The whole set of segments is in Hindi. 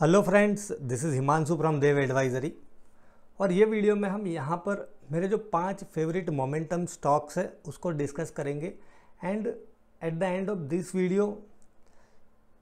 hello friends this is Himanshu from Dev Advisory और ये वीडियो में हम यहाँ पर मेरे जो पांच फेवरेट मोमेंटम स्टॉक्स है उसको डिस्कस करेंगे and at the end of this video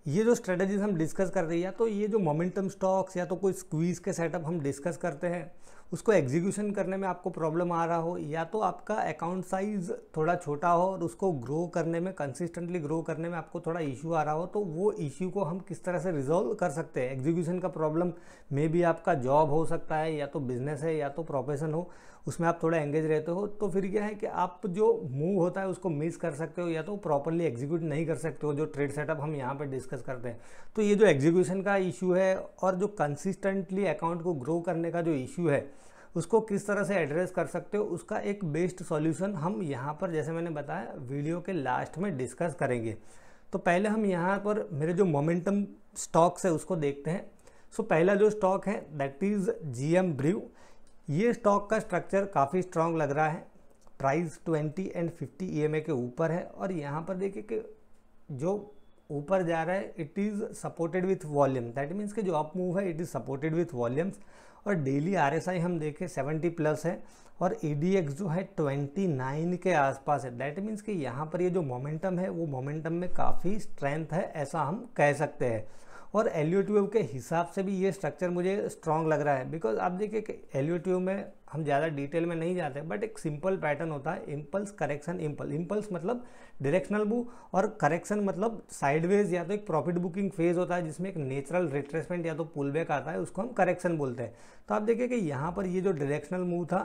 ये जो स्ट्रेटजीज हम डिस्कस कर रहे हैं या तो ये जो मोमेंटम स्टॉक्स या तो कोई स्क्वीज़ के सेटअप हम डिस्कस करते हैं उसको एग्जीक्यूशन करने में आपको प्रॉब्लम आ रहा हो या तो आपका अकाउंट साइज़ थोड़ा छोटा हो और उसको ग्रो करने में कंसिस्टेंटली ग्रो करने में आपको थोड़ा इशू आ रहा हो तो वो इश्यू को हम किस तरह से रिजॉल्व कर सकते हैं एग्जीक्यूशन का प्रॉब्लम मे भी आपका जॉब हो सकता है या तो बिजनेस है या तो प्रोफेशन हो उसमें आप थोड़ा एंगेज रहते हो तो फिर क्या है कि आप जो मूव होता है उसको मिस कर सकते हो या तो प्रॉपरली एग्जीक्यूट नहीं कर सकते हो जो ट्रेड सेटअप हम यहाँ पर डिस्कस करते हैं तो ये जो एग्जीक्यूशन का इशू है और जो कंसिस्टेंटली अकाउंट को ग्रो करने का जो इशू है उसको किस तरह से एड्रेस कर सकते हो उसका एक बेस्ट सॉल्यूशन हम यहाँ पर जैसे मैंने बताया वीडियो के लास्ट में डिस्कस करेंगे तो पहले हम यहाँ पर मेरे जो मोमेंटम स्टॉक्स है उसको देखते हैं सो so, पहला जो स्टॉक है दैट इज़ जी एम ब्रिव ये स्टॉक का स्ट्रक्चर काफ़ी स्ट्रांग लग रहा है प्राइस 20 एंड 50 ई के ऊपर है और यहाँ पर देखिए कि जो ऊपर जा रहा है it is supported with volume that means कि जो अप मूव है it is supported with volumes और डेली आर हम देखें सेवेंटी प्लस है और ई e जो है ट्वेंटी नाइन के आसपास है दैट मीन्स कि यहाँ पर ये जो मोमेंटम है वो मोमेंटम में काफ़ी स्ट्रेंथ है ऐसा हम कह सकते हैं और एल ट्यूब के हिसाब से भी ये स्ट्रक्चर मुझे स्ट्रॉन्ग लग रहा है बिकॉज आप देखिए कि एल ट्यूब में हम ज़्यादा डिटेल में नहीं जाते बट एक सिंपल पैटर्न होता है इम्पल्स करेक्शन इम्पल इम्पल्स मतलब डायरेक्शनल बू और करेक्शन मतलब साइडवेज या तो एक प्रॉफिट बुकिंग फेज होता है जिसमें एक नेचुरल रिट्रेसमेंट या तो पुल बैक आता है उसको हम करेक्शन बोलते हैं तो आप देखिए कि यहाँ पर ये जो डायरेक्शनल मूव था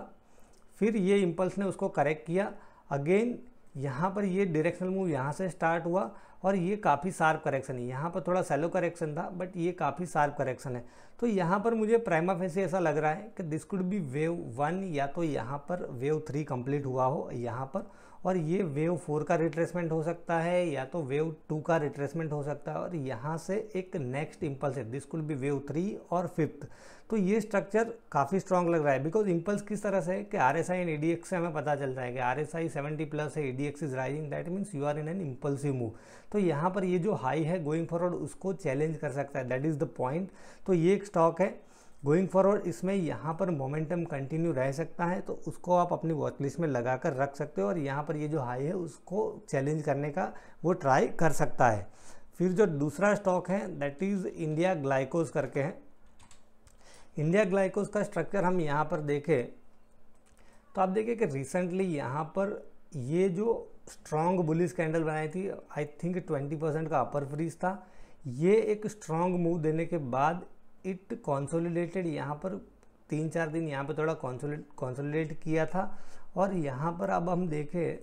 फिर ये इम्पल्स ने उसको करेक्ट किया अगेन यहाँ पर ये डायरेक्शनल मूव यहाँ से स्टार्ट हुआ और ये काफ़ी शार्प करेक्शन है यहाँ पर थोड़ा सेलो करेक्शन था बट ये काफ़ी शार्प करेक्शन है तो यहाँ पर मुझे प्राइमा फेसी ऐसा लग रहा है कि this could be wave one या तो यहाँ पर वेव थ्री कंप्लीट हुआ हो यहाँ पर और ये वेव फोर का रिट्रेसमेंट हो सकता है या तो वेव टू का रिट्रेसमेंट हो सकता है और यहाँ से एक नेक्स्ट इम्पल्स है this could be wave three और फिफ्थ तो ये स्ट्रक्चर काफ़ी स्ट्रांग लग रहा है बिकॉज इम्पल्स किस तरह से है कि R S I and A D X से हमें पता चलता है कि R S I seventy plus है A D X is rising that means you are in an impulsive move तो यहाँ पर ये जो हाई है गोइंग फॉरवर्ड उसको चैलेंज कर सकता है दैट इज़ द पॉइंट तो ये एक स्टॉक है गोइंग फॉरवर्ड इसमें यहाँ पर मोमेंटम कंटिन्यू रह सकता है तो उसको आप अपनी वॉचलिस्ट में लगा कर रख सकते हो और यहाँ पर ये जो हाई है उसको चैलेंज करने का वो ट्राई कर सकता है फिर जो दूसरा स्टॉक है दैट इज़ इंडिया ग्लाइकोस करके हैं इंडिया ग्लाइकोस का स्ट्रक्चर हम यहाँ पर देखें तो आप देखिए कि रिसेंटली यहाँ पर ये जो स्ट्रॉन्ग बुलिस कैंडल बनाई थी आई थिंक 20 परसेंट का अपर फ्रीज था ये एक स्ट्रॉन्ग मूव देने के बाद इट कॉन्सोलिडेटेड यहाँ पर तीन चार दिन यहाँ पर थोड़ा कॉन्सोलिडेट किया था और यहाँ पर अब हम देखें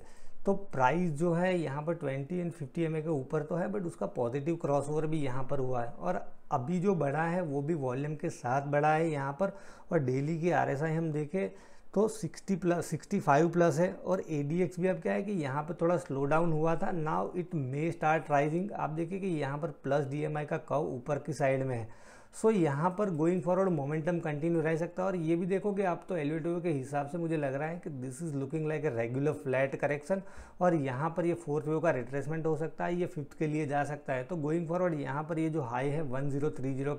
तो प्राइस जो है यहाँ पर 20 एंड 50 एम के ऊपर तो है बट उसका पॉजिटिव क्रॉसओवर भी यहाँ पर हुआ है और अभी जो बढ़ा है वो भी वॉल्यूम के साथ बढ़ा है यहाँ पर और डेली की आर हम देखें तो 60 प्लस 65 प्लस है और ए भी अब क्या है कि यहाँ पर थोड़ा स्लो डाउन हुआ था now it may start rising आप देखिए कि यहाँ पर प्लस डी का कव ऊपर की साइड में है सो so, यहाँ पर गोइंग फॉरवर्ड मोमेंटम कंटिन्यू रह सकता है और ये भी देखो कि आप तो एलिवेटिव के हिसाब से मुझे लग रहा है कि this is looking like a regular flat correction और यहाँ पर ये फोर्थ वेव का रिट्रेसमेंट हो सकता है ये फिफ्थ के लिए जा सकता है तो गोइंग फॉरवर्ड यहाँ पर ये जो हाई है वन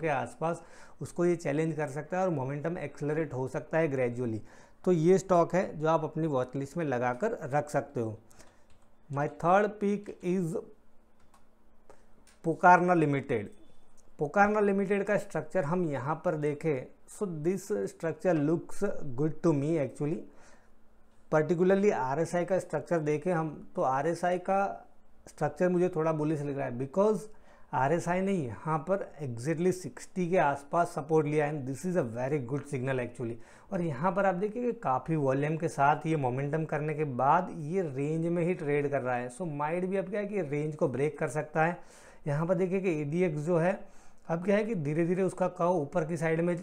के आसपास उसको ये चैलेंज कर सकता है और मोमेंटम एक्सलरेट हो सकता है ग्रेजुअली तो ये स्टॉक है जो आप अपनी वॉच लिस्ट में लगा कर रख सकते हो my third pick is Pokarna Limited Pokarna Limited का स्ट्रक्चर हम यहाँ पर देखें so this structure looks good to me actually particularly RSI का स्ट्रक्चर देखें हम तो आरएसआई का स्ट्रक्चर मुझे थोड़ा बुलिस लग रहा है बिकॉज आरएसआई ने यहाँ पर एग्जैक्टली 60 के आसपास सपोर्ट लिया and this is a very good signal actually और यहाँ पर आप देखिए कि काफ़ी वॉल्यूम के साथ ये मोमेंटम करने के बाद ये रेंज में ही ट्रेड कर रहा है सो माइंड भी अब क्या है कि रेंज को ब्रेक कर सकता है यहाँ पर देखिए कि एक्स जो है अब क्या है कि धीरे धीरे उसका कव ऊपर की साइड में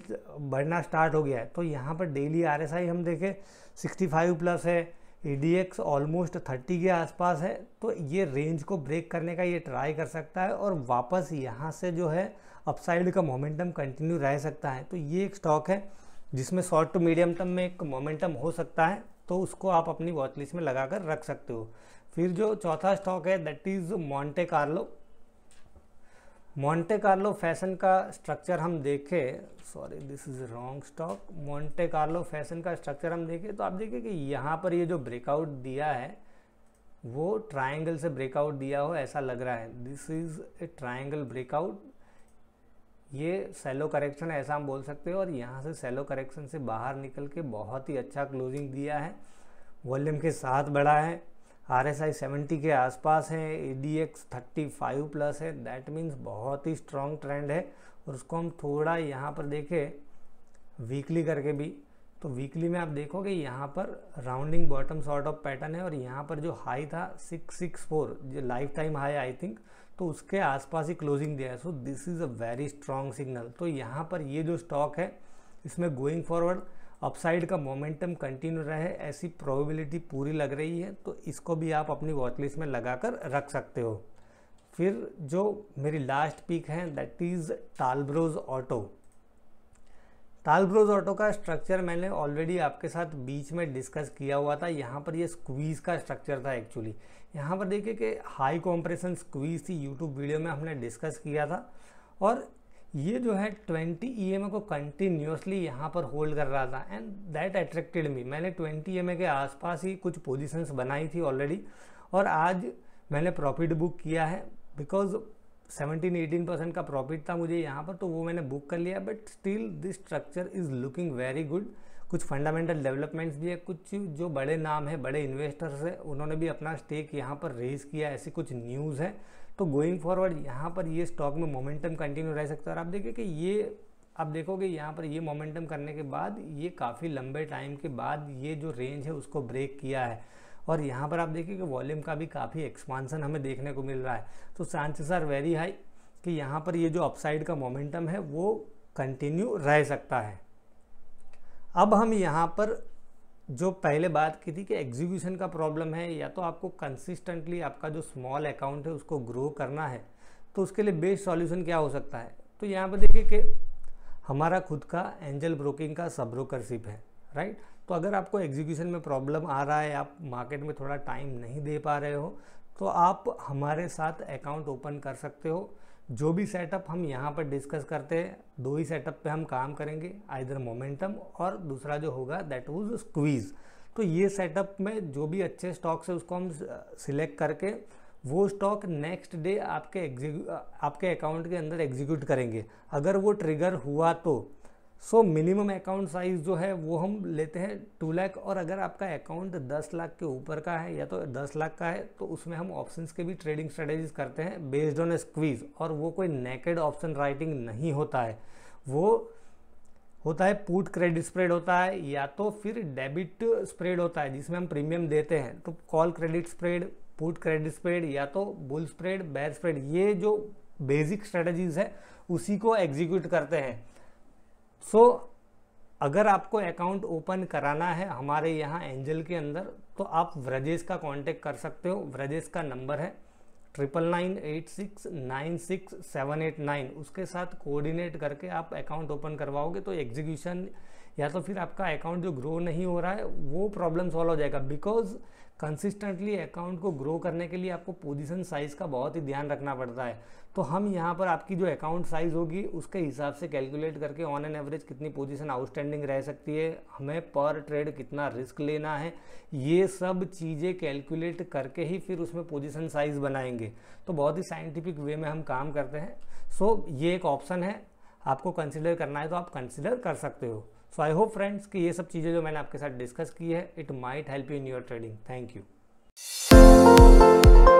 बढ़ना स्टार्ट हो गया है तो यहाँ पर डेली आर हम देखें फाइव प्लस है ई e ऑलमोस्ट थर्टी के आसपास है तो ये रेंज को ब्रेक करने का ये ट्राई कर सकता है और वापस यहाँ से जो है अपसाइड का मोमेंटम कंटिन्यू रह सकता है तो ये एक स्टॉक है जिसमें शॉर्ट टू मीडियम टर्म में एक मोमेंटम हो सकता है तो उसको आप अपनी वॉचलिस्ट में लगा कर रख सकते हो फिर जो चौथा स्टॉक है that is Monte Carlo Monte Carlo Fashion का स्ट्रक्चर हम देखें sorry this is wrong stock Monte Carlo Fashion का स्ट्रक्चर हम देखें तो आप देखिए कि यहाँ पर ये जो ब्रेकआउट दिया है वो ट्रायंगल से ब्रेकआउट दिया हो ऐसा लग रहा है this is a triangle breakout ये सेलो करेक्शन ऐसा हम बोल सकते हैं और यहाँ से सेलो करेक्शन से बाहर निकल के बहुत ही अच्छा क्लोजिंग दिया है वॉल्यूम के साथ बढ़ा है आर एस आई सेवेंटी के आसपास है A D X thirty five plus है दैट मीन्स बहुत ही स्ट्रॉन्ग ट्रेंड है और उसको हम थोड़ा यहाँ पर देखें वीकली करके भी तो वीकली में आप देखोगे यहाँ पर rounding bottom sort of pattern है और यहाँ पर जो हाई था सिक्स सिक्स फोर जो lifetime high I think तो उसके आसपास ही क्लोजिंग दिया है so this is a very strong signal तो यहाँ पर ये जो स्टॉक है इसमें गोइंग फॉरवर्ड अपसाइड का मोमेंटम कंटिन्यू रहे ऐसी प्रोबेबिलिटी पूरी लग रही है तो इसको भी आप अपनी वॉचलिस्ट में लगा कर रख सकते हो फिर जो मेरी लास्ट पिक है that is Talbros Auto Talbros Auto का स्ट्रक्चर मैंने ऑलरेडी आपके साथ बीच में डिस्कस किया हुआ था यहाँ पर ये स्क्वीज़ का स्ट्रक्चर था एक्चुअली यहाँ पर देखिए कि हाई कॉम्प्रेशन स्क्वीज़ थी यूट्यूब वीडियो में हमने डिस्कस किया था और ये जो है 20 ई e को कंटिन्यूसली यहाँ पर होल्ड कर रहा था एंड दैट अट्रैक्टेड मी मैंने 20 ई e के आसपास ही कुछ पोजीशंस बनाई थी ऑलरेडी और आज मैंने प्रॉफिट बुक किया है बिकॉज 17-18 परसेंट का प्रॉफिट था मुझे यहाँ पर तो वो मैंने बुक कर लिया but still this structure is looking very good कुछ फंडामेंटल डेवलपमेंट्स भी है कुछ जो बड़े नाम है बड़े इन्वेस्टर्स हैं उन्होंने भी अपना स्टेक यहाँ पर रेज किया ऐसी कुछ न्यूज़ है तो गोइंग फॉरवर्ड यहाँ पर ये स्टॉक में मोमेंटम कंटिन्यू रह सकता है और आप देखिए कि ये आप देखोगे यहाँ पर ये मोमेंटम करने के बाद ये काफ़ी लंबे टाइम के बाद ये जो रेंज है उसको ब्रेक किया है और यहाँ पर आप देखिए कि वॉल्यूम का भी काफ़ी एक्सपांसन हमें देखने को मिल रहा है तो चांसेस आर वेरी हाई कि यहाँ पर ये जो अपसाइड का मोमेंटम है वो कंटिन्यू रह सकता है अब हम यहाँ पर जो पहले बात की थी कि एग्जीक्यूशन का प्रॉब्लम है या तो आपको कंसिस्टेंटली आपका जो स्मॉल अकाउंट है उसको ग्रो करना है तो उसके लिए बेस्ट सॉल्यूशन क्या हो सकता है तो यहाँ पर देखिए कि हमारा खुद का एंजल ब्रोकिंग का सब ब्रोकरशिप है राइट तो अगर आपको एग्जीक्यूशन में प्रॉब्लम आ रहा है आप मार्केट में थोड़ा टाइम नहीं दे पा रहे हो तो आप हमारे साथ अकाउंट ओपन कर सकते हो जो भी सेटअप हम यहाँ पर डिस्कस करते हैं दो ही सेटअप पे हम काम करेंगे आइधर मोमेंटम और दूसरा जो होगा दैट वॉज स्क्वीज़ तो ये सेटअप में जो भी अच्छे स्टॉक्स है उसको हम सिलेक्ट करके वो स्टॉक नेक्स्ट डे आपके आपके अकाउंट के अंदर एग्जीक्यूट करेंगे अगर वो ट्रिगर हुआ तो सो मिनिमम अकाउंट साइज़ जो है वो हम लेते हैं टू लाख और अगर आपका अकाउंट दस लाख के ऊपर का है या तो दस लाख का है तो उसमें हम ऑप्शंस के भी ट्रेडिंग स्ट्रेटेजीज करते हैं बेस्ड ऑन स्क्वीज और वो कोई नेकेड ऑप्शन राइटिंग नहीं होता है वो होता है पुट क्रेडिट स्प्रेड होता है या तो फिर डेबिट स्प्रेड होता है जिसमें हम प्रीमियम देते हैं तो call credit spread put credit spread या तो बुल स्प्रेड बैर स्प्रेड ये जो बेसिक स्ट्रेटजीज है उसी को एग्जीक्यूट करते हैं सो so, अगर आपको अकाउंट ओपन कराना है हमारे यहाँ एंजल के अंदर तो आप व्रजेश का कांटेक्ट कर सकते हो व्रजेश का नंबर है triple nine eight six nine six seven eight nine उसके साथ कोऑर्डिनेट करके आप अकाउंट ओपन करवाओगे तो एग्जीक्यूशन या तो फिर आपका अकाउंट जो ग्रो नहीं हो रहा है वो प्रॉब्लम सॉल्व हो जाएगा बिकॉज कंसिस्टेंटली अकाउंट को ग्रो करने के लिए आपको पोजीशन साइज का बहुत ही ध्यान रखना पड़ता है तो हम यहाँ पर आपकी जो अकाउंट साइज होगी उसके हिसाब से कैलकुलेट करके ऑन एन एवरेज कितनी पोजीशन आउटस्टैंडिंग रह सकती है हमें पर ट्रेड कितना रिस्क लेना है ये सब चीज़ें कैलकुलेट करके ही फिर उसमें पोजीशन साइज बनाएंगे तो बहुत ही साइंटिफिक वे में हम काम करते हैं सो so, ये एक ऑप्शन है आपको कंसिडर करना है तो आप कंसिडर कर सकते हो सो आई होप फ्रेंड्स कि ये सब चीज़ें जो मैंने आपके साथ डिस्कस की है it might help you in your trading thank you